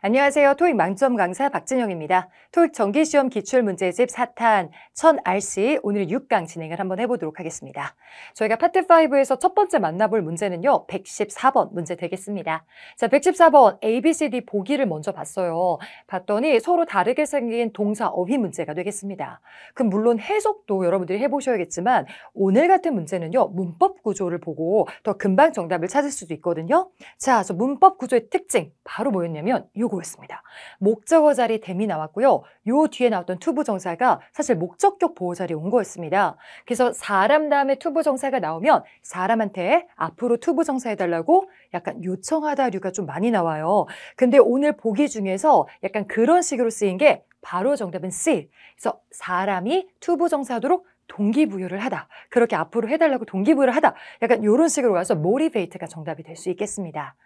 안녕하세요. 토익 만점 강사 박진영입니다. 토익 정기시험 기출문제집 4탄 1000RC 오늘 6강 진행을 한번 해보도록 하겠습니다. 저희가 파트5에서 첫 번째 만나볼 문제는요. 114번 문제 되겠습니다. 자, 114번 ABCD 보기를 먼저 봤어요. 봤더니 서로 다르게 생긴 동사 어휘 문제가 되겠습니다. 그럼 물론 해석도 여러분들이 해보셔야겠지만 오늘 같은 문제는요. 문법 구조를 보고 더 금방 정답을 찾을 수도 있거든요. 자, 저 문법 구조의 특징 바로 뭐였냐면 요 요거였습니다. 목적어 자리 댐이 나왔고요. 요 뒤에 나왔던 투부 정사가 사실 목적격 보호 자리에 온 거였습니다. 그래서 사람 다음에 투부 정사가 나오면 사람한테 앞으로 투부 정사해달라고 약간 요청하다류가 좀 많이 나와요. 근데 오늘 보기 중에서 약간 그런 식으로 쓰인 게 바로 정답은 C. 그래서 사람이 투부 정사하도록 동기부여를 하다. 그렇게 앞으로 해달라고 동기부여를 하다. 약간 이런 식으로 가서 모리베이트가 정답이 될 수 있겠습니다.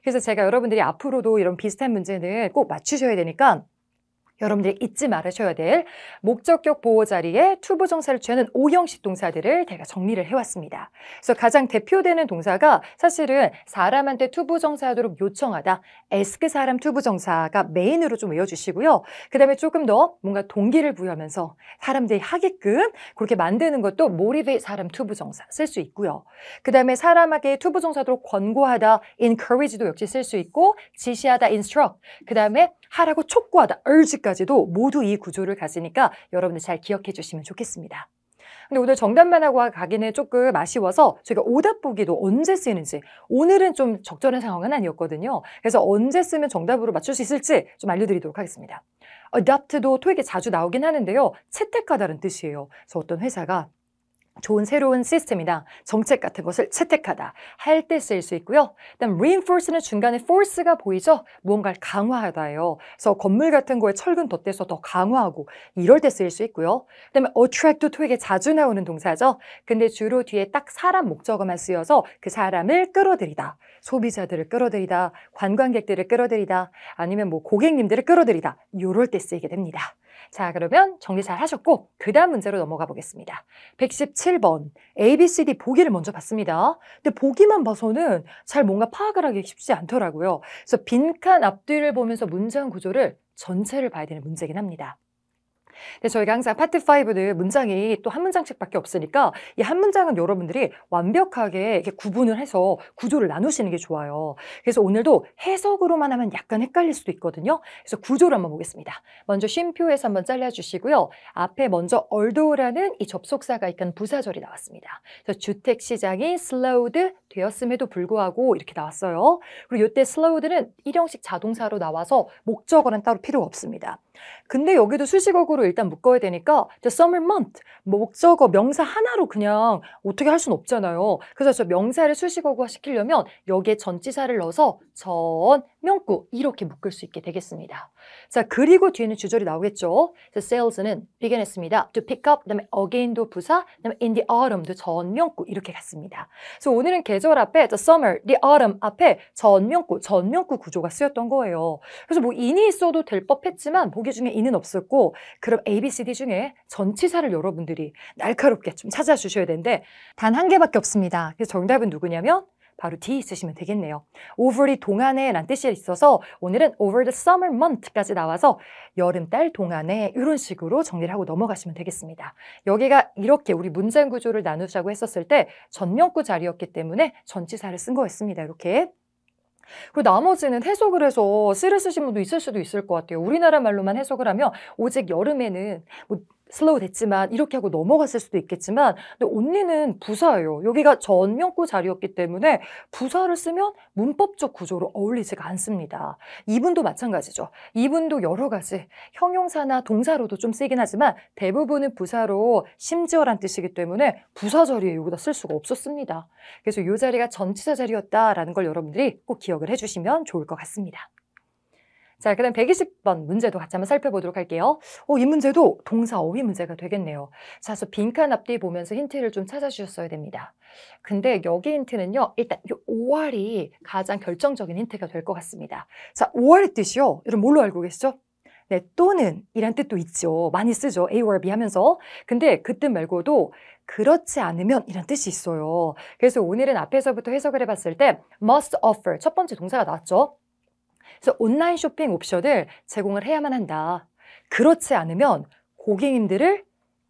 그래서 제가 여러분들이 앞으로도 이런 비슷한 문제는 꼭 맞추셔야 되니까 여러분들이 잊지 말으셔야 될 목적격 보호 자리에 투부 정사를 취하는 오형식 동사들을 제가 정리를 해왔습니다. 그래서 가장 대표되는 동사가 사실은 사람한테 투부 정사하도록 요청하다. 에스크 사람 투부 정사가 메인으로 좀 외워주시고요. 그 다음에 조금 더 뭔가 동기를 부여하면서 사람들이 하게끔 그렇게 만드는 것도 몰입의 사람 투부 정사 쓸 수 있고요. 그 다음에 사람에게 투부 정사도록 권고하다, encourage도 역시 쓸 수 있고 지시하다, instruct. 그 다음에 하라고 촉구하다, urge까지도 모두 이 구조를 가지니까 여러분들 잘 기억해 주시면 좋겠습니다. 근데 오늘 정답만 하고 가기는 조금 아쉬워서 저희가 오답 보기도 언제 쓰이는지 오늘은 좀 적절한 상황은 아니었거든요. 그래서 언제 쓰면 정답으로 맞출 수 있을지 좀 알려드리도록 하겠습니다. adapt도 토익에 자주 나오긴 하는데요. 채택하다는 뜻이에요. 그래서 어떤 회사가 좋은 새로운 시스템이나 정책 같은 것을 채택하다 할 때 쓰일 수 있고요. 그다음 reinforce는 중간에 force가 보이죠. 무언가를 강화하다예요. 그래서 건물 같은 거에 철근 덧대서 더 강화하고 이럴 때 쓰일 수 있고요. 그다음에 attract도 토익에 자주 나오는 동사죠. 근데 주로 뒤에 딱 사람 목적어만 쓰여서 그 사람을 끌어들이다. 소비자들을 끌어들이다, 관광객들을 끌어들이다, 아니면 뭐 고객님들을 끌어들이다. 이럴 때 쓰이게 됩니다. 자, 그러면 정리 잘 하셨고 그 다음 문제로 넘어가 보겠습니다. 117번 A, B, C, D 보기를 먼저 봤습니다. 근데 보기만 봐서는 잘 뭔가 파악을 하기 쉽지 않더라고요. 그래서 빈칸 앞뒤를 보면서 문장 구조를 전체를 봐야 되는 문제긴 합니다. 근 저희가 항상 파트 5는 문장이 또 한 문장씩밖에 없으니까 이 한 문장은 여러분들이 완벽하게 이렇게 구분을 해서 구조를 나누시는 게 좋아요. 그래서 오늘도 해석으로만 하면 약간 헷갈릴 수도 있거든요. 그래서 구조를 한번 보겠습니다. 먼저 쉼표에서 한번 잘라주시고요. 앞에 먼저 although라는 이 접속사가 있던 부사절이 나왔습니다. 그래서 주택 시장이 slowed 되었음에도 불구하고 이렇게 나왔어요. 그리고 이때 slowed는 일형식 자동사로 나와서 목적어는 따로 필요가 없습니다. 근데 여기도 수식어구로 일단 묶어야 되니까 the summer month 뭐 목적어 명사 하나로 그냥 어떻게 할 수는 없잖아요. 그래서 저 명사를 수식어구 시키려면 여기에 전치사를 넣어서 전 명구 이렇게 묶을 수 있게 되겠습니다. 자, 그리고 뒤에는 주절이 나오겠죠. 그래서 sales는 비견했습니다. to pick up, 그다음에 again도 부사, 그다음에 in the autumn도 전명구 이렇게 갔습니다. 그래서 오늘은 계절 앞에 the summer, the autumn 앞에 전명구, 전명구 구조가 쓰였던 거예요. 그래서 뭐 in이 있어도 될 법했지만 보기 중에 in은 없었고 그럼 A, B, C, D 중에 전치사를 여러분들이 날카롭게 좀 찾아주셔야 되는데 단 한 개밖에 없습니다. 그래서 정답은 누구냐면 바로 뒤 D 쓰시면 되겠네요. over이 동안에 란 뜻이 있어서 오늘은 over the summer month까지 나와서 여름달 동안에 이런 식으로 정리를 하고 넘어가시면 되겠습니다. 여기가 이렇게 우리 문장 구조를 나누자고 했었을 때 전명구 자리였기 때문에 전치사를 쓴 거였습니다. 이렇게. 그리고 나머지는 해석을 해서 쓰를 쓰신 분도 있을 수도 있을 것 같아요. 우리나라 말로만 해석을 하면 오직 여름에는 뭐 슬로우 됐지만 이렇게 하고 넘어갔을 수도 있겠지만 근데 언니는 부사예요. 여기가 전명구 자리였기 때문에 부사를 쓰면 문법적 구조로 어울리지가 않습니다. 이분도 마찬가지죠. 이분도 여러 가지 형용사나 동사로도 좀 쓰이긴 하지만 대부분은 부사로 심지어란 뜻이기 때문에 부사 자리에 여기다 쓸 수가 없었습니다. 그래서 이 자리가 전치사 자리였다라는 걸 여러분들이 꼭 기억을 해주시면 좋을 것 같습니다. 자, 그다음 120번 문제도 같이 한번 살펴보도록 할게요. 어, 이 문제도 동사 어휘 문제가 되겠네요. 자, 그래서 빈칸 앞뒤 보면서 힌트를 좀 찾아주셨어야 됩니다. 근데 여기 힌트는요. 일단 이5월이 가장 결정적인 힌트가 될 것 같습니다. 자, 5월의 뜻이요. 여러분 뭘로 알고 계시죠? 네, 또는 이란 뜻도 있죠. 많이 쓰죠. A or B 하면서. 근데 그 뜻 말고도 그렇지 않으면 이란 뜻이 있어요. 그래서 오늘은 앞에서부터 해석을 해봤을 때 must offer 첫 번째 동사가 나왔죠. 그래서 온라인 쇼핑 옵션을 제공을 해야만 한다. 그렇지 않으면 고객님들을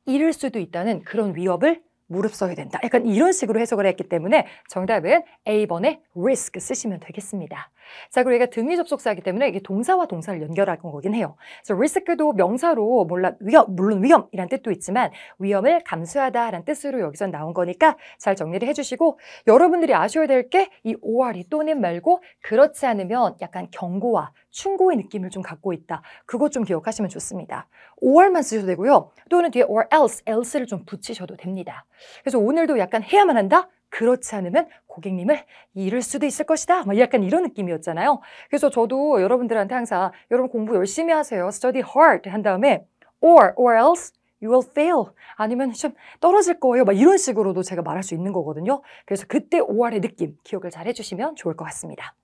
잃을 수도 있다는 그런 위협을 무릅써야 된다. 약간 이런 식으로 해석을 했기 때문에 정답은 A번의 risk 쓰시면 되겠습니다. 자, 그리고 얘가 등위 접속사이기 때문에 이게 동사와 동사를 연결할 거긴 해요. 그래서 risk도 명사로 몰라, 위험, 물론 위험이란 뜻도 있지만 위험을 감수하다라는 뜻으로 여기서 나온 거니까 잘 정리를 해주시고 여러분들이 아셔야 될 게 이 OR이 또는 말고 그렇지 않으면 약간 경고와 충고의 느낌을 좀 갖고 있다. 그것 좀 기억하시면 좋습니다. or만 쓰셔도 되고요. 또는 뒤에 or else, else를 좀 붙이셔도 됩니다. 그래서 오늘도 약간 해야만 한다? 그렇지 않으면 고객님을 잃을 수도 있을 것이다. 막 뭐 약간 이런 느낌이었잖아요. 그래서 저도 여러분들한테 항상 여러분 공부 열심히 하세요. study hard 한 다음에 or or else you will fail. 아니면 좀 떨어질 거예요. 막 이런 식으로도 제가 말할 수 있는 거거든요. 그래서 그때 OR의 느낌 기억을 잘 해주시면 좋을 것 같습니다.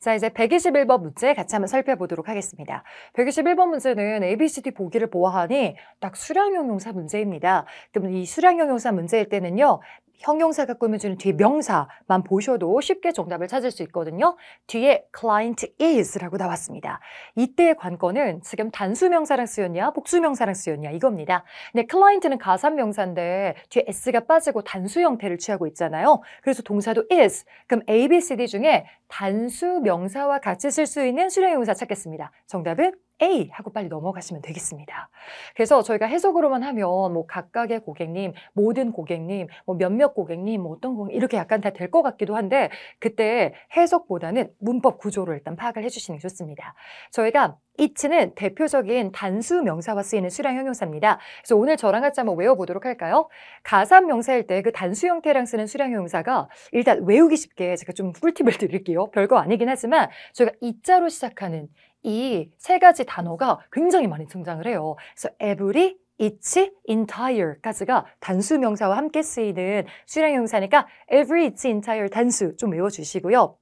자, 이제 121번 문제 같이 한번 살펴보도록 하겠습니다. 121번 문제는 ABCD 보기를 보아하니 딱 수량형용사 문제입니다. 그럼 이 수량형용사 문제일 때는요. 형용사가 꾸며주는 뒤에 명사만 보셔도 쉽게 정답을 찾을 수 있거든요. 뒤에 client is라고 나왔습니다. 이때의 관건은 지금 단수명사랑 쓰였냐, 복수명사랑 쓰였냐 이겁니다. 근데 client는 가산명사인데 뒤에 s가 빠지고 단수 형태를 취하고 있잖아요. 그래서 동사도 is. 그럼 A, B, C, D 중에 단수명사와 같이 쓸 수 있는 수령형용사 찾겠습니다. 정답은 A 하고 빨리 넘어가시면 되겠습니다. 그래서 저희가 해석으로만 하면 뭐 각각의 고객님, 모든 고객님, 뭐 몇몇 고객님, 뭐 어떤 고객님 이렇게 약간 다 될 것 같기도 한데 그때 해석보다는 문법 구조를 일단 파악을 해주시는 게 좋습니다. 저희가 이츠는 대표적인 단수 명사와 쓰이는 수량 형용사입니다. 그래서 오늘 저랑 같이 한번 외워보도록 할까요? 가산 명사일 때 그 단수 형태랑 쓰는 수량 형용사가 일단 외우기 쉽게 제가 좀 꿀팁을 드릴게요. 별거 아니긴 하지만 저희가 이자로 시작하는 이세 가지 단어가 굉장히 많이 등장을 해요. 그래서 every, each, entire까지가 단수 명사와 함께 쓰이는 수량형사니까 every, each, entire 단수 좀 외워주시고요.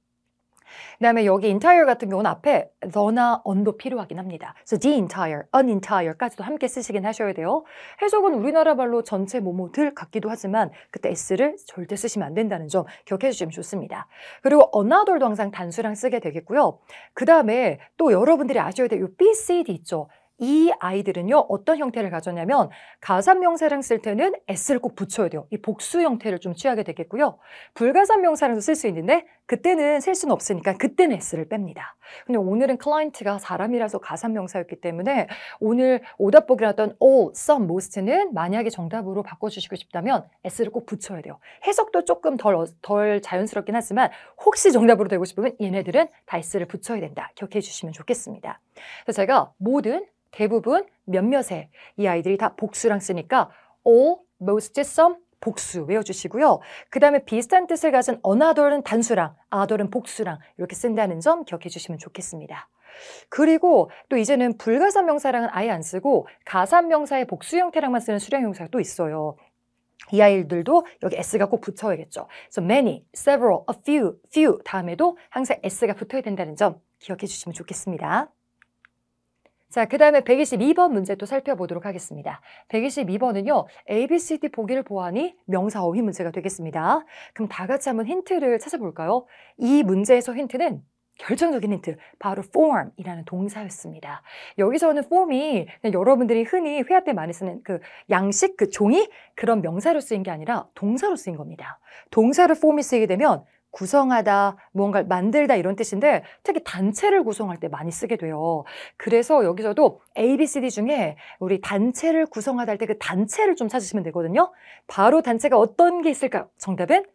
그다음에 여기 entire 같은 경우는 앞에 the나 on도 필요하긴 합니다. 그래서 the entire, an entire까지도 함께 쓰시긴 하셔야 돼요. 해석은 우리나라 말로 전체 뭐뭐들 같기도 하지만 그때 s를 절대 쓰시면 안 된다는 점 기억해 주시면 좋습니다. 그리고 another도 항상 단수랑 쓰게 되겠고요. 그다음에 또 여러분들이 아셔야 될요 bcd 있죠. 이 아이들은요 어떤 형태를 가졌냐면 가산명사랑 쓸 때는 s를 꼭 붙여야 돼요 이 복수 형태를 좀 취하게 되겠고요 불가산명사랑도 쓸 수 있는데 그때는 셀 수는 없으니까 그때는 S를 뺍니다. 근데 오늘은 클라이언트가 사람이라서 가산명사였기 때문에 오늘 오답보기를 하던 all, some, most는 만약에 정답으로 바꿔주시고 싶다면 S를 꼭 붙여야 돼요. 해석도 조금 덜, 어, 덜 자연스럽긴 하지만 혹시 정답으로 되고 싶으면 얘네들은 다 S를 붙여야 된다. 기억해 주시면 좋겠습니다. 그래서 제가 모든 대부분 몇몇의 이 아이들이 다 복수랑 쓰니까 all, most, some, 복수 외워주시고요. 그 다음에 비슷한 뜻을 가진 another는 단수랑 other는 복수랑 이렇게 쓴다는 점 기억해 주시면 좋겠습니다. 그리고 또 이제는 불가산 명사랑은 아예 안 쓰고 가산 명사의 복수 형태랑만 쓰는 수량 형사가 또 있어요. 이 아이들도 여기 s가 꼭 붙어야겠죠. 그래서 many, several, a few, few 다음에도 항상 s가 붙어야 된다는 점 기억해 주시면 좋겠습니다. 자, 그 다음에 122번 문제 또 살펴보도록 하겠습니다. 122번은요, A, B, C, D 보기를 보아니 명사 어휘 문제가 되겠습니다. 그럼 다 같이 한번 힌트를 찾아볼까요? 이 문제에서 힌트는 결정적인 힌트, 바로 form이라는 동사였습니다. 여기서는 form이 여러분들이 흔히 회화 때 많이 쓰는 그 양식, 그 종이 그런 명사로 쓰인 게 아니라 동사로 쓰인 겁니다. 동사를 form이 쓰이게 되면 구성하다, 뭔가를 만들다 이런 뜻인데 특히 단체를 구성할 때 많이 쓰게 돼요. 그래서 여기서도 A, B, C, D 중에 우리 단체를 구성하다 할 때 그 단체를 좀 찾으시면 되거든요. 바로 단체가 어떤 게 있을까요? 정답은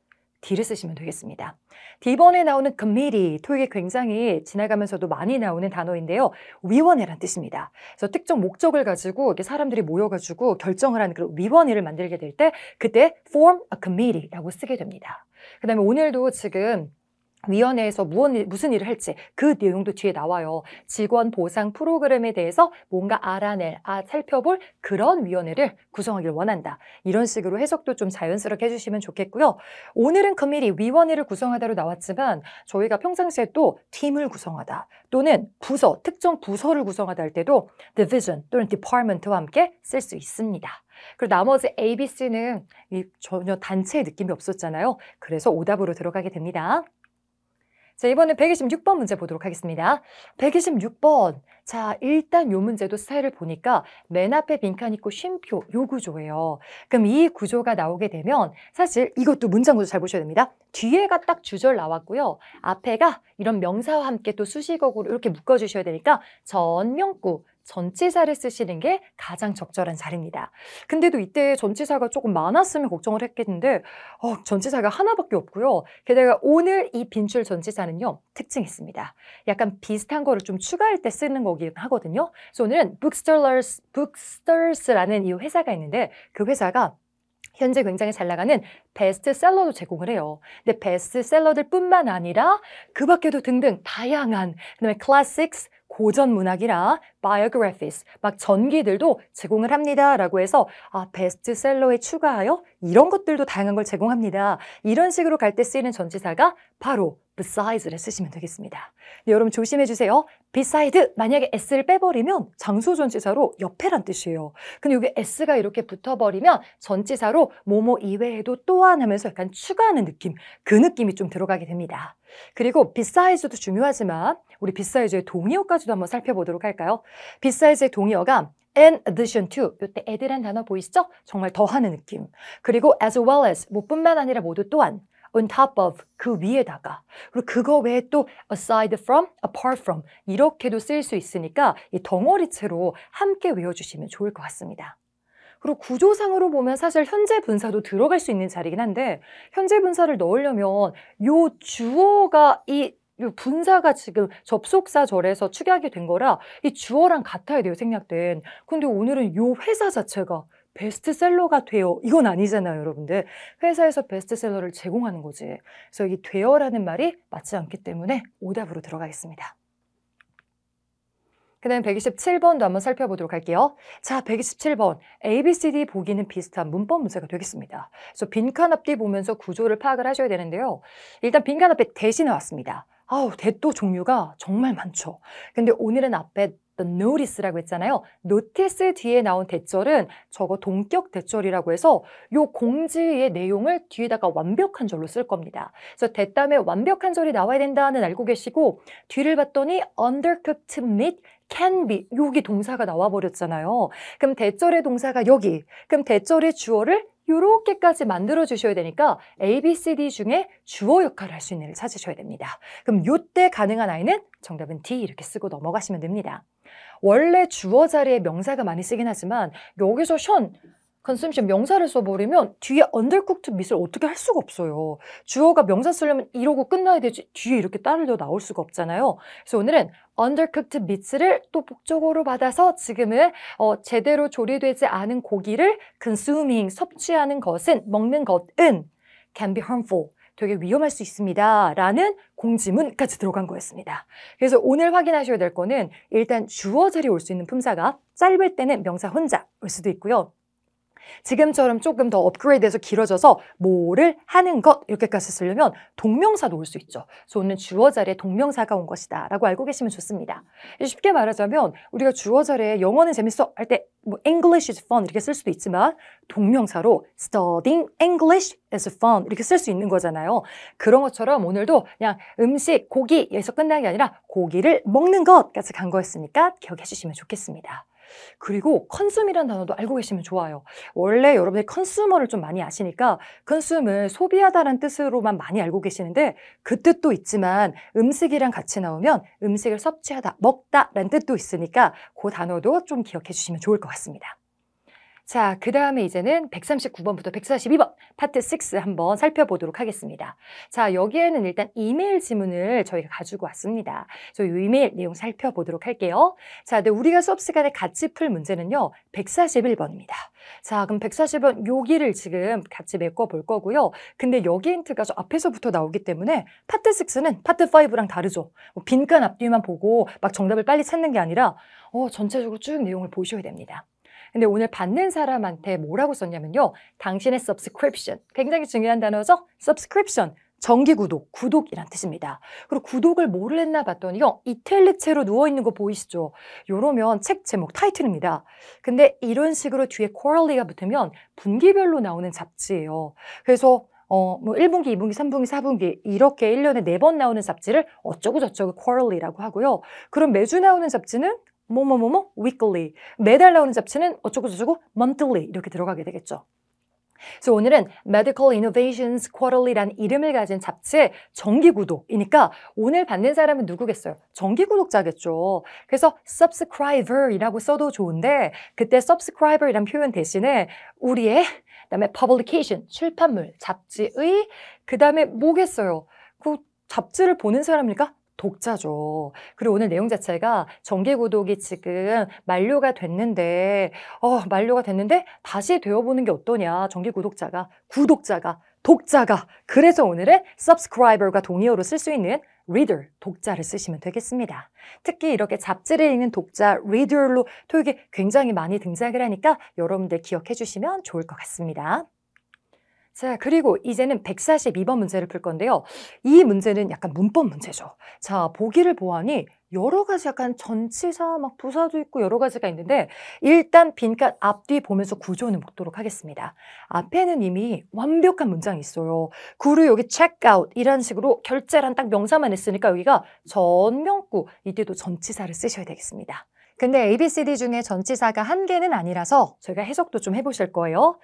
D를 쓰시면 되겠습니다. D번에 나오는 committee, 토익에 굉장히 지나가면서도 많이 나오는 단어인데요. 위원회란 뜻입니다. 그래서 특정 목적을 가지고 이렇게 사람들이 모여가지고 결정을 하는 그런 위원회를 만들게 될 때 그때 form a committee라고 쓰게 됩니다. 그다음에 오늘도 지금 위원회에서 무언, 무슨 일을 할지 그 내용도 뒤에 나와요. 직원 보상 프로그램에 대해서 뭔가 알아낼, 아, 살펴볼 그런 위원회를 구성하길 원한다. 이런 식으로 해석도 좀 자연스럽게 해주시면 좋겠고요. 오늘은 금일이 위원회를 구성하다로 나왔지만 저희가 평상시에 또 팀을 구성하다 또는 부서, 특정 부서를 구성하다 할 때도 division 또는 department와 함께 쓸 수 있습니다. 그리고 나머지 ABC는 전혀 단체의 느낌이 없었잖아요. 그래서 오답으로 들어가게 됩니다. 자, 이번에 126번 문제 보도록 하겠습니다. 126번. 자, 일단 요 문제도 스타일을 보니까 맨 앞에 빈칸 있고 쉼표 요 구조예요. 그럼 이 구조가 나오게 되면 사실 이것도 문장 구조 잘 보셔야 됩니다. 뒤에가 딱 주절 나왔고요. 앞에가 이런 명사와 함께 또 수식어구로 이렇게 묶어주셔야 되니까 전명구, 전치사를 쓰시는 게 가장 적절한 자리입니다. 근데도 이때 전치사가 조금 많았으면 걱정을 했겠는데 어, 전치사가 하나밖에 없고요. 게다가 오늘 이 빈출 전치사는요. 특징이 있습니다. 약간 비슷한 거를 좀 추가할 때 쓰는 거 거긴 하거든요. 그래서 오늘은 Booksters, Booksters라는 이 회사가 있는데 그 회사가 현재 굉장히 잘 나가는 베스트셀러도 제공을 해요. 근데 베스트셀러들 뿐만 아니라 그 밖에도 등등 다양한 그다음에 클래식스, 고전 문학이라 biographies, 막 전기들도 제공을 합니다. 라고 해서 아, 베스트셀러에 추가하여 이런 것들도 다양한 걸 제공합니다. 이런 식으로 갈 때 쓰이는 전치사가 바로 besides를 쓰시면 되겠습니다. 네, 여러분 조심해 주세요. beside 만약에 s를 빼버리면 장소 전치사로 옆에란 뜻이에요. 근데 여기 s가 이렇게 붙어버리면 전치사로 뭐뭐 이외에도 또한 하면서 약간 추가하는 느낌, 그 느낌이 좀 들어가게 됩니다. 그리고 빗사이즈도 중요하지만 우리 빗사이즈의 동의어까지도 한번 살펴보도록 할까요? 빗사이즈의 동의어가 in addition to 이때 add란 단어 보이시죠? 정말 더하는 느낌. 그리고 as well as 뭐뿐만 아니라 모두 또한 on top of 그 위에다가 그리고 그거 외에 또 aside from, apart from 이렇게도 쓰일 수 있으니까 이 덩어리채로 함께 외워주시면 좋을 것 같습니다. 그리고 구조상으로 보면 사실 현재 분사도 들어갈 수 있는 자리긴 한데 현재 분사를 넣으려면 이 주어가 이 분사가 지금 접속사 절에서 축약이 된 거라 이 주어랑 같아야 돼요 생략된 근데 오늘은 요 회사 자체가 베스트셀러가 되어 이건 아니잖아요, 여러분들. 회사에서 베스트셀러를 제공하는 거지. 그래서 이 되어라는 말이 맞지 않기 때문에 오답으로 들어가겠습니다. 그 다음 127번도 한번 살펴보도록 할게요. 자, 127번. A, B, C, D 보기는 비슷한 문법 문제가 되겠습니다. 그래서 빈칸 앞뒤 보면서 구조를 파악을 하셔야 되는데요. 일단 빈칸 앞에 대시 나왔습니다. 아우, 대 또 종류가 정말 많죠. 근데 오늘은 앞에 notice라고 했잖아요. notice 뒤에 나온 대절은 저거 동격 대절이라고 해서 요 공지의 내용을 뒤에다가 완벽한 절로 쓸 겁니다. 그래서 대담에 완벽한 절이 나와야 된다는 알고 계시고 뒤를 봤더니 undercooked meat can be 여기 동사가 나와버렸잖아요. 그럼 대절의 동사가 여기. 그럼 대절의 주어를 요렇게까지 만들어 주셔야 되니까 A, B, C, D 중에 주어 역할을 할 수 있는 일을 찾으셔야 됩니다. 그럼 요 때 가능한 아이는 정답은 D 이렇게 쓰고 넘어가시면 됩니다. 원래 주어 자리에 명사가 많이 쓰긴 하지만 여기서 션 consumption 명사를 써버리면 뒤에 undercooked meat을 어떻게 할 수가 없어요. 주어가 명사 쓰려면 이러고 끝나야 되지 뒤에 이렇게 따르려 나올 수가 없잖아요. 그래서 오늘은 undercooked meat를 또복적으로 받아서 지금은 어, 제대로 조리되지 않은 고기를 consuming, 섭취하는 것은, 먹는 것은 can be harmful, 되게 위험할 수 있습니다. 라는 공지문까지 들어간 거였습니다. 그래서 오늘 확인하셔야 될 거는 일단 주어 자리에 올 수 있는 품사가 짧을 때는 명사 혼자 올 수도 있고요. 지금처럼 조금 더 업그레이드해서 길어져서 뭐를 하는 것 이렇게까지 쓰려면 동명사 놓을 수 있죠. 그래서 오늘 주어 자리에 동명사가 온 것이다 라고 알고 계시면 좋습니다. 쉽게 말하자면 우리가 주어 자리에 영어는 재밌어 할 때뭐 English is fun 이렇게 쓸 수도 있지만 동명사로 studying English is fun 이렇게 쓸 수 있는 거잖아요. 그런 것처럼 오늘도 그냥 음식, 고기에서 끝나는 게 아니라 고기를 먹는 것 같이 간 거였으니까 기억해 주시면 좋겠습니다. 그리고 컨슘이란 단어도 알고 계시면 좋아요. 원래 여러분들이 컨슈머를 좀 많이 아시니까 컨슘을 소비하다라는 뜻으로만 많이 알고 계시는데 그 뜻도 있지만 음식이랑 같이 나오면 음식을 섭취하다, 먹다라는 뜻도 있으니까 그 단어도 좀 기억해 주시면 좋을 것 같습니다. 자, 그 다음에 이제는 139번부터 142번 파트 6 한번 살펴보도록 하겠습니다. 자, 여기에는 일단 이메일 지문을 저희가 가지고 왔습니다. 저 이메일 내용 살펴보도록 할게요. 자, 근데 우리가 수업 시간에 같이 풀 문제는요, 141번입니다. 자, 그럼 140번 여기를 지금 같이 메꿔볼 거고요. 근데 여기 힌트가 저 앞에서부터 나오기 때문에 파트 6는 파트 5랑 다르죠. 뭐 빈칸 앞뒤만 보고 막 정답을 빨리 찾는 게 아니라 어, 전체적으로 쭉 내용을 보셔야 됩니다. 근데 오늘 받는 사람한테 뭐라고 썼냐면요. 당신의 subscription. 굉장히 중요한 단어죠? subscription. 정기 구독, 구독이란 뜻입니다. 그리고 구독을 뭐를 했나 봤더니요. 이탈릭체로 누워있는 거 보이시죠? 이러면책 제목 타이틀입니다. 근데 이런 식으로 뒤에 quarterly가 붙으면 분기별로 나오는 잡지예요. 그래서 어, 뭐 1분기, 2분기, 3분기, 4분기 이렇게 1년에 4번 나오는 잡지를 어쩌고저쩌고 quarterly라고 하고요. 그럼 매주 나오는 잡지는 뭐뭐뭐뭐 weekly 매달 나오는 잡지는 어쩌고저쩌고 monthly 이렇게 들어가게 되겠죠. 그래서 오늘은 Medical Innovations Quarterly란 이름을 가진 잡지의 정기구독이니까 오늘 받는 사람은 누구겠어요? 정기구독자겠죠. 그래서 subscriber이라고 써도 좋은데 그때 subscriber이란 표현 대신에 우리의 그다음에 publication 출판물 잡지의 그다음에 뭐겠어요? 그 잡지를 보는 사람이니까 독자죠. 그리고 오늘 내용 자체가 정기 구독이 지금 만료가 됐는데, 어, 만료가 됐는데 다시 되어보는 게 어떠냐. 정기 구독자가, 구독자가, 독자가. 그래서 오늘은 subscriber과 동의어로 쓸 수 있는 reader, 독자를 쓰시면 되겠습니다. 특히 이렇게 잡지를 읽는 독자, reader로 토익이 굉장히 많이 등장을 하니까 여러분들 기억해 주시면 좋을 것 같습니다. 자, 그리고 이제는 142번 문제를 풀 건데요. 이 문제는 약간 문법 문제죠. 자, 보기를 보아니 여러 가지 약간 전치사, 막 부사도 있고 여러 가지가 있는데 일단 빈칸 앞뒤 보면서 구조는 묻도록 하겠습니다. 앞에는 이미 완벽한 문장이 있어요. 구루 여기 checkout 이런 식으로 결제란 딱 명사만 했으니까 여기가 전명구 이때도 전치사를 쓰셔야 되겠습니다. 근데 A, B, C, D 중에 전치사가 한 개는 아니라서 저희가 해석도 좀 해보실 거예요.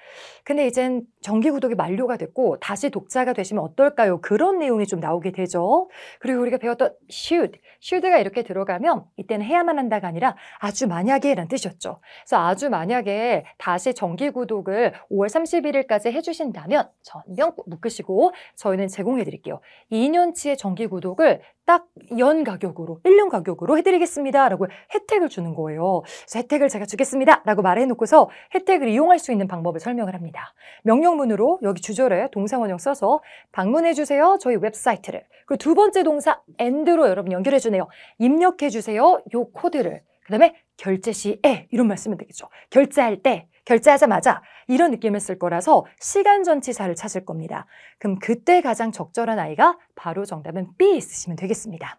근데 이젠 정기 구독이 만료가 됐고 다시 독자가 되시면 어떨까요? 그런 내용이 좀 나오게 되죠. 그리고 우리가 배웠던 should, should가 이렇게 들어가면 이때는 해야만 한다가 아니라 아주 만약에 라는 뜻이었죠. 그래서 아주 만약에 다시 정기 구독을 5월 31일까지 해주신다면 전명 묶으시고 저희는 제공해 드릴게요. 2년치의 정기 구독을 딱연 가격으로, 1년 가격으로 해드리겠습니다. 라고 혜택을 주는 거예요. 그래서 혜택을 제가 주겠습니다. 라고 말해놓고서 혜택을 이용할 수 있는 방법을 설명을 합니다. 명령문으로 여기 주절에 동사원형 써서 방문해주세요. 저희 웹사이트를. 그리고 두 번째 동사 a 드로 여러분 연결해주네요. 입력해주세요. 요 코드를. 그 다음에 결제 시에 이런 말씀은 되겠죠. 결제할 때 결제하자마자 이런 느낌을 쓸 거라서 시간 전치사를 찾을 겁니다. 그럼 그때 가장 적절한 아이가 바로 정답은 B 쓰시면 되겠습니다.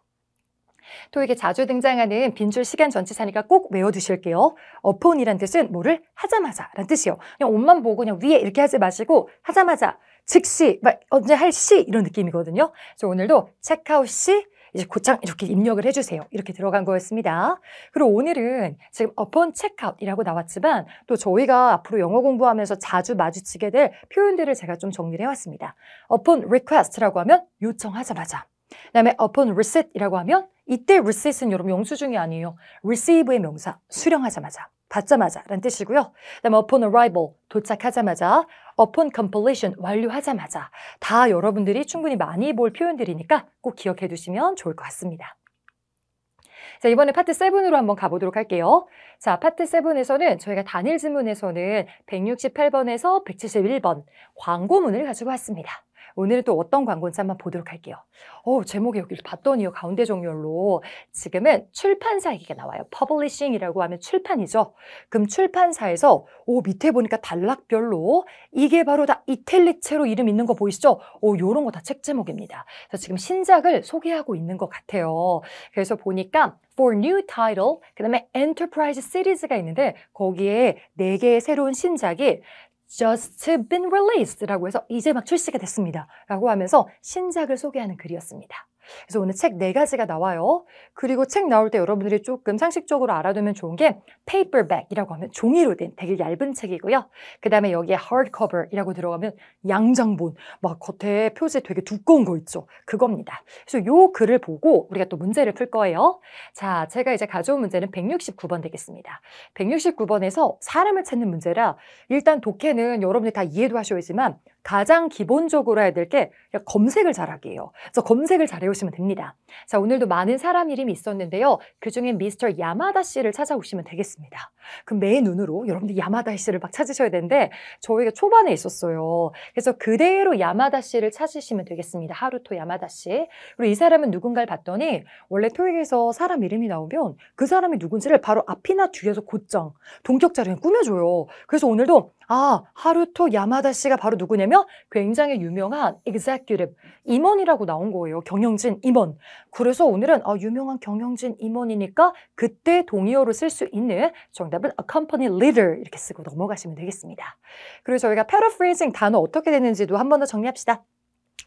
토익에 자주 등장하는 빈줄 시간 전치사니까 꼭 외워두실게요. 어폰이란 뜻은 뭐를 하자마자 라는 뜻이요. 그냥 옷만 보고 그냥 위에 이렇게 하지 마시고 하자마자 즉시, 언제 할 시 이런 느낌이거든요. 그래서 오늘도 체크아웃 시, 이제 곧장 이렇게 입력을 해주세요. 이렇게 들어간 거였습니다. 그리고 오늘은 지금 upon checkout이라고 나왔지만 또 저희가 앞으로 영어 공부하면서 자주 마주치게 될 표현들을 제가 좀 정리를 해왔습니다. upon request라고 하면 요청하자마자 그다음에 upon receipt 이라고 하면 이때 receipt은 여러분 영수증이 아니에요. receive의 명사, 수령하자마자. 받자마자 라는 뜻이고요. 그다음 upon arrival, 도착하자마자 upon completion, 완료하자마자 다 여러분들이 충분히 많이 볼 표현들이니까 꼭 기억해 두시면 좋을 것 같습니다. 자, 이번에 파트 7으로 한번 가보도록 할게요. 자, 파트 7에서는 저희가 단일 지문에서는 168번에서 171번 광고문을 가지고 왔습니다. 오늘은 또 어떤 광고인지 한번 보도록 할게요. 어, 제목에 여기 봤더니요. 가운데 종렬로 지금은 출판사 얘기가 나와요. 퍼블리싱이라고 하면 출판이죠. 그럼 출판사에서 오, 밑에 보니까 단락별로 이게 바로 다 이탈릭체로 이름 있는 거 보이시죠? 오, 요런 거 다 책 제목입니다. 그래서 지금 신작을 소개하고 있는 것 같아요. 그래서 보니까 for new title, 그 다음에 enterprise s e r 가 있는데 거기에 4개의 새로운 신작이 just been released라고 해서 이제 막 출시가 됐습니다라고 하면서 신작을 소개하는 글이었습니다. 그래서 오늘 책 네 가지가 나와요. 그리고 책 나올 때 여러분들이 조금 상식적으로 알아두면 좋은 게 paperback이라고 하면 종이로 된 되게 얇은 책이고요. 그 다음에 여기에 hardcover이라고 들어가면 양장본, 막 겉에 표지 되게 두꺼운 거 있죠. 그겁니다. 그래서 요 글을 보고 우리가 또 문제를 풀 거예요. 자, 제가 이제 가져온 문제는 169번 되겠습니다. 169번에서 사람을 찾는 문제라 일단 독해는 여러분들이 다 이해도 하셔야지만 가장 기본적으로 해야 될 게 검색을 잘하기예요. 그래서 검색을 잘해오시면 됩니다. 자, 오늘도 많은 사람 이름이 있었는데요. 그중에 미스터 야마다 씨를 찾아오시면 되겠습니다. 그 매의 눈으로 여러분들 야마다 씨를 막 찾으셔야 되는데 저희가 초반에 있었어요. 그래서 그대로 야마다 씨를 찾으시면 되겠습니다. 하루토 야마다 씨. 그리고 이 사람은 누군가를 봤더니 원래 토익에서 사람 이름이 나오면 그 사람이 누군지를 바로 앞이나 뒤에서 곧장 동격자를 꾸며줘요. 그래서 오늘도 아, 하루토 야마다 씨가 바로 누구냐면 굉장히 유명한 executive 임원이라고 나온 거예요. 경영진 임원. 그래서 오늘은 아, 유명한 경영진 임원이니까 그때 동의어로 쓸 수 있는 정답은 a company leader 이렇게 쓰고 넘어가시면 되겠습니다. 그리고 저희가 paraphrasing 단어 어떻게 되는지도 한 번 더 정리합시다.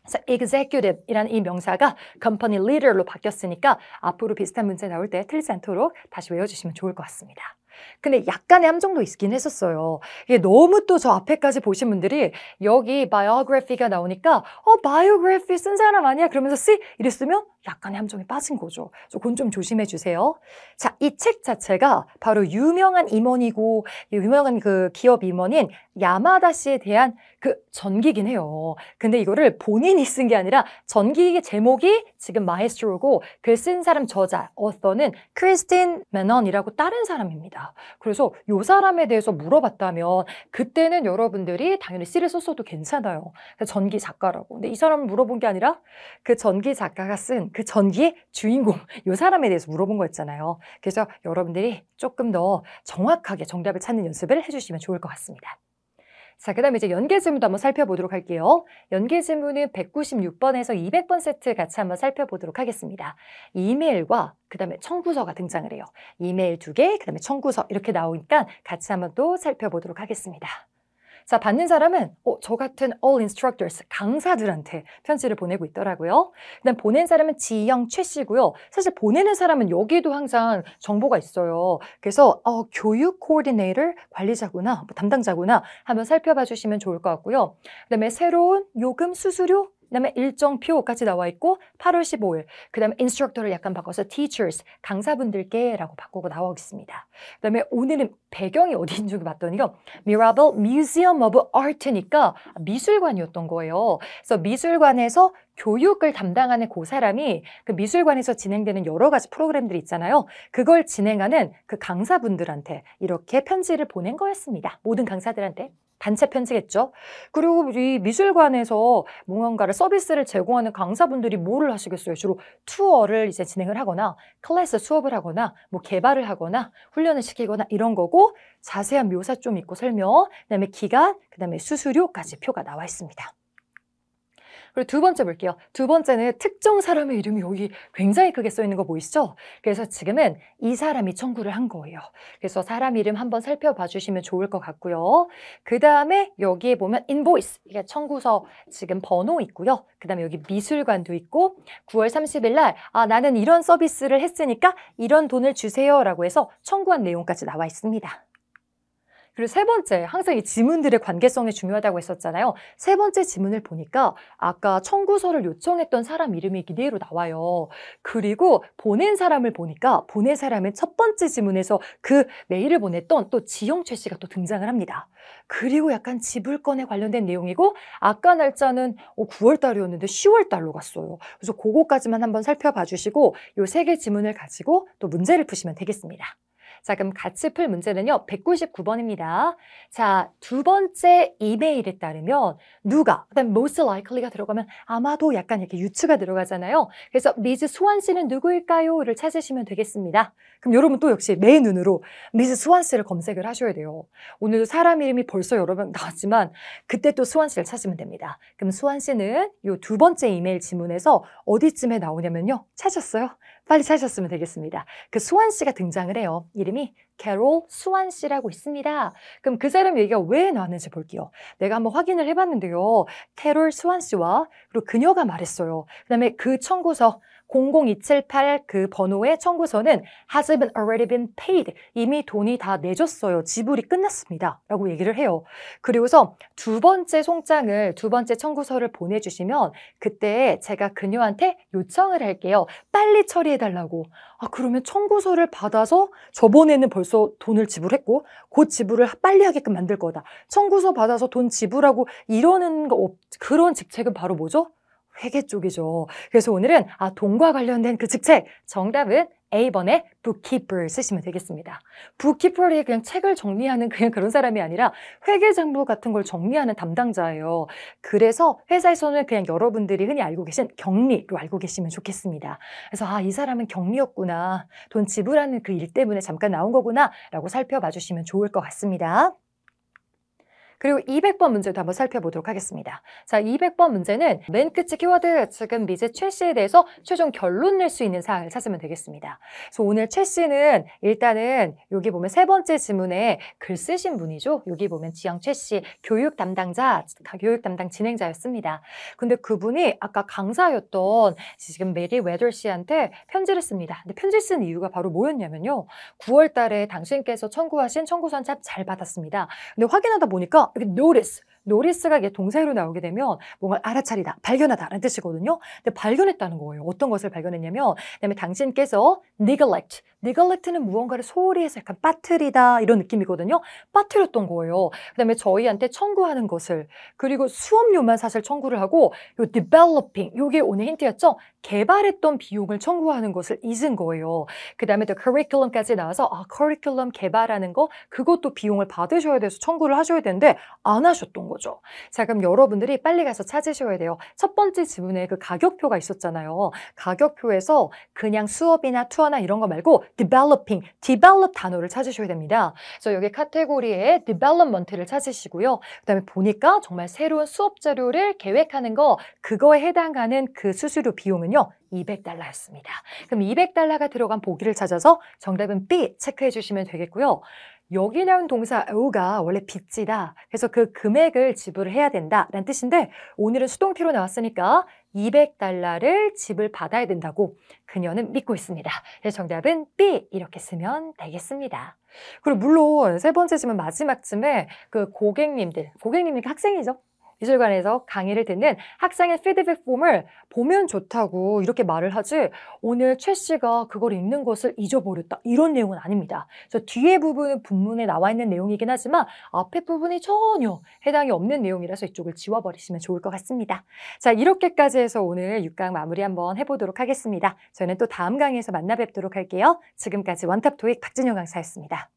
그래서 executive이라는 이 명사가 company leader로 바뀌었으니까 앞으로 비슷한 문제 나올 때 틀리지 않도록 다시 외워주시면 좋을 것 같습니다. 근데 약간의 함정도 있긴 했었어요. 이게 너무 또 저 앞에까지 보신 분들이 여기 biography가 나오니까 어, biography 쓴 사람 아니야? 그러면서 씨 이랬으면 약간의 함정에 빠진 거죠. 그건 좀 조심해 주세요. 자, 이 책 자체가 바로 유명한 임원이고 유명한 그 기업 임원인 야마다 씨에 대한 그 전기긴 해요. 근데 이거를 본인이 쓴 게 아니라 전기의 제목이 지금 마에스트로고 글 쓴 사람 저자, 어서는 크리스틴 매넌이라고 다른 사람입니다. 그래서 요 사람에 대해서 물어봤다면 그때는 여러분들이 당연히 씨를 썼어도 괜찮아요. 전기 작가라고. 근데 이 사람을 물어본 게 아니라 그 전기 작가가 쓴그 전기의 주인공 요 사람에 대해서 물어본 거였잖아요. 그래서 여러분들이 조금 더 정확하게 정답을 찾는 연습을 해주시면 좋을 것 같습니다. 자, 그 다음에 이제 연계질문도 한번 살펴보도록 할게요. 연계질문은 196번에서 200번 세트 같이 한번 살펴보도록 하겠습니다. 이메일과 그 다음에 청구서가 등장을 해요. 이메일 두 개, 그 다음에 청구서 이렇게 나오니까 같이 한번 또 살펴보도록 하겠습니다. 자, 받는 사람은 어, 저 같은 all instructors, 강사들한테 편지를 보내고 있더라고요. 그다음 보낸 사람은 지영 최 씨고요. 사실 보내는 사람은 여기도 항상 정보가 있어요. 그래서 어, 교육 코디네이터 관리자구나, 뭐 담당자구나 한번 살펴봐 주시면 좋을 것 같고요. 그다음에 새로운 요금 수수료 그다음에 일정표까지 나와 있고 8월 15일 그다음에 인스트럭터를 약간 바꿔서 teachers 강사분들께라고 바꾸고 나와 있습니다. 그다음에 오늘은 배경이 어디인지 봤더니요. Mirabel Museum of Art니까 미술관이었던 거예요. 그래서 미술관에서 교육을 담당하는 그 사람이 그 미술관에서 진행되는 여러 가지 프로그램들이 있잖아요. 그걸 진행하는 그 강사분들한테 이렇게 편지를 보낸 거였습니다. 모든 강사들한테. 단체 편지겠죠. 그리고 이 미술관에서 무언가를 서비스를 제공하는 강사분들이 뭐를 하시겠어요? 주로 투어를 이제 진행을 하거나 클래스 수업을 하거나 뭐 개발을 하거나 훈련을 시키거나 이런 거고 자세한 묘사 좀 있고 설명, 그다음에 기간, 그다음에 수수료까지 표가 나와 있습니다. 그리고 두 번째 볼게요. 두 번째는 특정 사람의 이름이 여기 굉장히 크게 써 있는 거 보이시죠? 그래서 지금은 이 사람이 청구를 한 거예요. 그래서 사람 이름 한번 살펴봐 주시면 좋을 것 같고요. 그 다음에 여기에 보면 인보이스 이게 청구서 지금 번호 있고요. 그 다음에 여기 미술관도 있고 9월 30일 날 아, 나는 이런 서비스를 했으니까 이런 돈을 주세요라고 해서 청구한 내용까지 나와 있습니다. 그리고 세 번째, 항상 이 지문들의 관계성이 중요하다고 했었잖아요. 세 번째 지문을 보니까 아까 청구서를 요청했던 사람 이름이 그대로 나와요. 그리고 보낸 사람을 보니까 보낸 사람은 첫 번째 지문에서 그 메일을 보냈던 또 지영최 씨가 또 등장을 합니다. 그리고 약간 지불권에 관련된 내용이고 아까 날짜는 9월 어, 달이었는데 10월 달로 갔어요. 그래서 그거까지만 한번 살펴봐 주시고 이 세 개 지문을 가지고 또 문제를 푸시면 되겠습니다. 자, 그럼 같이 풀 문제는요. 199번입니다. 자, 두 번째 이메일에 따르면 누가, 그다음 most likely가 들어가면 아마도 약간 이렇게 유추가 들어가잖아요. 그래서 미즈 수완 씨는 누구일까요?를 찾으시면 되겠습니다. 그럼 여러분 또 역시 내 눈으로 미즈 수완 씨를 검색을 하셔야 돼요. 오늘도 사람 이름이 벌써 여러 분 나왔지만 그때 또 수완 씨를 찾으면 됩니다. 그럼 수완 씨는 요 두 번째 이메일 지문에서 어디쯤에 나오냐면요. 찾았어요. 빨리 찾았으면 되겠습니다. 그 수완 씨가 등장을 해요. 이름이 사람이 캐롤 수완 씨라고 있습니다. 그럼 그 사람 얘기가 왜 나왔는지 볼게요. 내가 한번 확인을 해봤는데요. 캐롤 수완 씨와 그리고 그녀가 말했어요. 그 다음에 그 청구서 00278그 번호의 청구서는 has been already been paid. 이미 돈이 다 내줬어요. 지불이 끝났습니다. 라고 얘기를 해요. 그리고서 두 번째 송장을, 두 번째 청구서를 보내주시면 그때 제가 그녀한테 요청을 할게요. 빨리 처리해달라고. 아, 그러면 청구서를 받아서 저번에는 벌써 돈을 지불했고 곧 지불을 빨리 하게끔 만들 거다. 청구서 받아서 돈 지불하고 이러는 거, 그런 직책은 바로 뭐죠? 회계 쪽이죠. 그래서 오늘은 아, 돈과 관련된 그 직책 정답은 A번에 bookkeeper 쓰시면 되겠습니다. bookkeeper이 그냥 책을 정리하는 그냥 그런 사람이 아니라 회계 장부 같은 걸 정리하는 담당자예요. 그래서 회사에서는 그냥 여러분들이 흔히 알고 계신 경리로 알고 계시면 좋겠습니다. 그래서 아, 이 사람은 경리였구나. 돈 지불하는 그 일 때문에 잠깐 나온 거구나 라고 살펴봐 주시면 좋을 것 같습니다. 그리고 200번 문제도 한번 살펴보도록 하겠습니다. 자, 200번 문제는 맨 끝에 키워드, 지금 미제 최 씨에 대해서 최종 결론 낼 수 있는 사항을 찾으면 되겠습니다. 그래서 오늘 최 씨는 일단은 여기 보면 세 번째 지문에 글 쓰신 분이죠. 여기 보면 지영 최씨 교육 담당자, 교육 담당 진행자였습니다. 근데 그분이 아까 강사였던 지금 메리 웨덜 씨한테 편지를 씁니다. 근데 편지 쓴 이유가 바로 뭐였냐면요. 9월 달에 당신께서 청구하신 청구선한잘 받았습니다. 근데 확인하다 보니까 이렇게 여기 notice 노리스가 이게 동사로 나오게 되면 뭔가 알아차리다, 발견하다라는 뜻이거든요. 근데 발견했다는 거예요. 어떤 것을 발견했냐면 그다음에 당신께서 neglect neglect는 무언가를 소홀히 해서 약간 빠뜨리다 이런 느낌이거든요. 빠뜨렸던 거예요. 그다음에 저희한테 청구하는 것을 그리고 수업료만 사실 청구를 하고 요 developing 요게 오늘 힌트였죠. 개발했던 비용을 청구하는 것을 잊은 거예요. 그다음에 또 curriculum까지 나와서 아 curriculum 개발하는 거 그것도 비용을 받으셔야 돼서 청구를 하셔야 되는데 안 하셨던 거죠. 자 그럼 여러분들이 빨리 가서 찾으셔야 돼요. 첫 번째 지문에 그 가격표가 있었잖아요. 가격표에서 그냥 수업이나 투어나 이런 거 말고 developing, develop 단어를 찾으셔야 됩니다. 그래서 여기 카테고리에 development를 찾으시고요. 그 다음에 보니까 정말 새로운 수업 자료를 계획하는 거 그거에 해당하는 그 수수료 비용은요. 200달러였습니다. 그럼 200달러가 들어간 보기를 찾아서 정답은 B 체크해 주시면 되겠고요. 여기 나온 동사 어우가 원래 빚지다. 그래서 그 금액을 지불 해야 된다 라는 뜻인데 오늘은 수동태로 나왔으니까 200달러를 집을 받아야 된다고 그녀는 믿고 있습니다. 그래서 정답은 B 이렇게 쓰면 되겠습니다. 그리고 물론 세 번째 지문 마지막쯤에 그 고객님들, 고객님이 학생이죠. 미술관에서 강의를 듣는 학생의 피드백 폼을 보면 좋다고 이렇게 말을 하지 오늘 최 씨가 그걸 읽는 것을 잊어버렸다 이런 내용은 아닙니다. 저 뒤에 부분은 본문에 나와 있는 내용이긴 하지만 앞에 부분이 전혀 해당이 없는 내용이라서 이쪽을 지워버리시면 좋을 것 같습니다. 자 이렇게까지 해서 오늘 6강 마무리 한번 해보도록 하겠습니다. 저는또 다음 강의에서 만나 뵙도록 할게요. 지금까지 원탑 토익 박진영 강사였습니다.